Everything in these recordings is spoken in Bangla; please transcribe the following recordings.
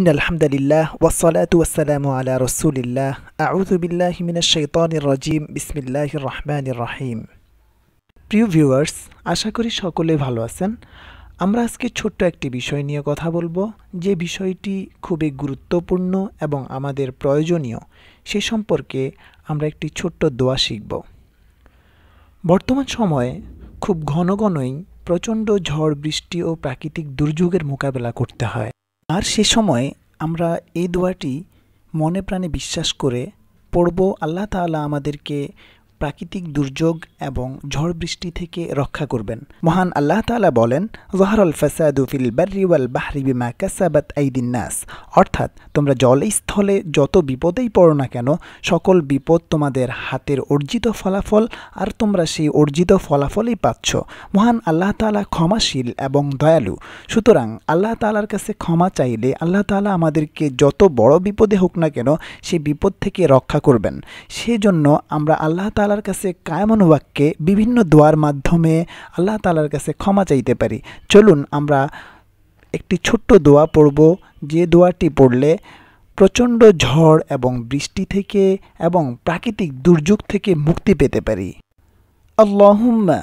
إن الحمد لله والصلاة والسلام على رسول الله أعوذ بالله من الشيطان الرجيم بسم الله الرحمن الرحيم প্রিয় ভিউয়ার্স আশা করি সকলে ভালো আছেন আমরা আজকে ছোট্ট একটি বিষয় নিয়ে কথা বলবো যে বিষয়টি খুবই গুরুত্বপূর্ণ এবং আমাদের প্রয়োজনীয় সে সম্পর্কে আমরা একটি ছোট্ট দোয়া শিখব বর্তমান সময়ে খুব ঘন ঘনই প্রচণ্ড ঝড় বৃষ্টি ও প্রাকৃতিক দুর্যোগের মোকাবেলা করতে হয় আর সে সময়ে আমরা এই দোয়াটি মনে প্রাণে বিশ্বাস করে পড়ব আল্লাহ তালা আমাদেরকে প্রাকৃতিক দুর্যোগ এবং ঝড় বৃষ্টি থেকে রক্ষা করবেন মহান আল্লাহ তালা বলেন জহারল ফাসাদু ফিল বার্রি বাহরি বিমা কাসাবাত আইদিন নাস অর্থাৎ তোমরা জল স্থলে যত বিপদেই পড়ো না কেন সকল বিপদ তোমাদের হাতের অর্জিত ফলাফল আর তোমরা সেই অর্জিত ফলাফলই পাচ্ছ মহান আল্লাহ তালা ক্ষমাশীল এবং দয়ালু সুতরাং আল্লাহ তালার কাছে ক্ষমা চাইলে আল্লাহ তালা আমাদেরকে যত বড় বিপদে হোক না কেন সে বিপদ থেকে রক্ষা করবেন সেজন্য আমরা আল্লাহ তালা তালার কাছে কায়মন ওয়াক্যে বিভিন্ন দোয়ার মাধ্যমে আল্লাহ তালার কাছে ক্ষমা চাইতে পারি চলুন আমরা একটি ছোট্ট দোয়া পড়ব যে দোয়াটি পড়লে প্রচণ্ড ঝড় এবং বৃষ্টি থেকে এবং প্রাকৃতিক দুর্যোগ থেকে মুক্তি পেতে পারি আল্লাহুম্মা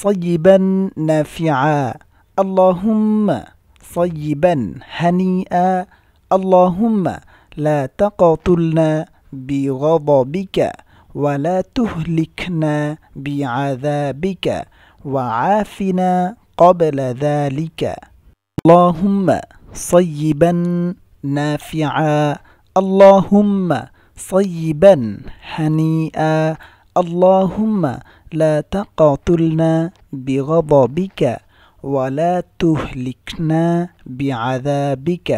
সাইবান নাফিআ আল্লাহুম্মা সাইবান হানিআ আল্লাহুম্মা লা তাকাতুলনা বিগদাবিকা ولا تهلكنا بعذابك وعافنا قبل ذلك اللهم صيبا نافعا اللهم صيبا هنيئا اللهم لا تقاتلنا بغضبك ولا تهلكنا بعذابك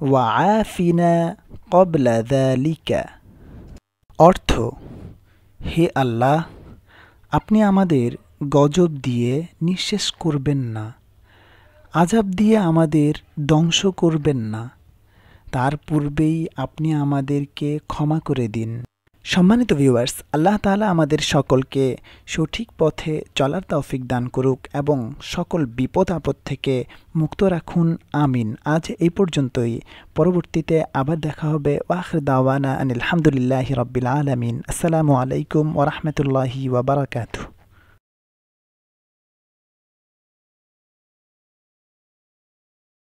وعافنا قبل ذلك অর্থ হে আল্লাহ আপনি আমাদের গজব দিয়ে নিঃশেষ করবেন না আজাব দিয়ে আমাদের ধ্বংস করবেন না তার পূর্বেই আপনি আমাদেরকে ক্ষমা করে দিন সম্মানিত ভিউয়ার্স আল্লাহ তালা আমাদের সকলকে সঠিক পথে চলার তৌফিক দান করুক এবং সকল বিপদ আপদ থেকে মুক্ত রাখুন আমিন আজ এই পর্যন্তই পরবর্তীতে আবার দেখা হবে ওয়াহর দাওয়ানা আনিল রবিল আলমিন আসসালামু আলাইকুম ওরহমতুল্লাহি ওবরাকাতু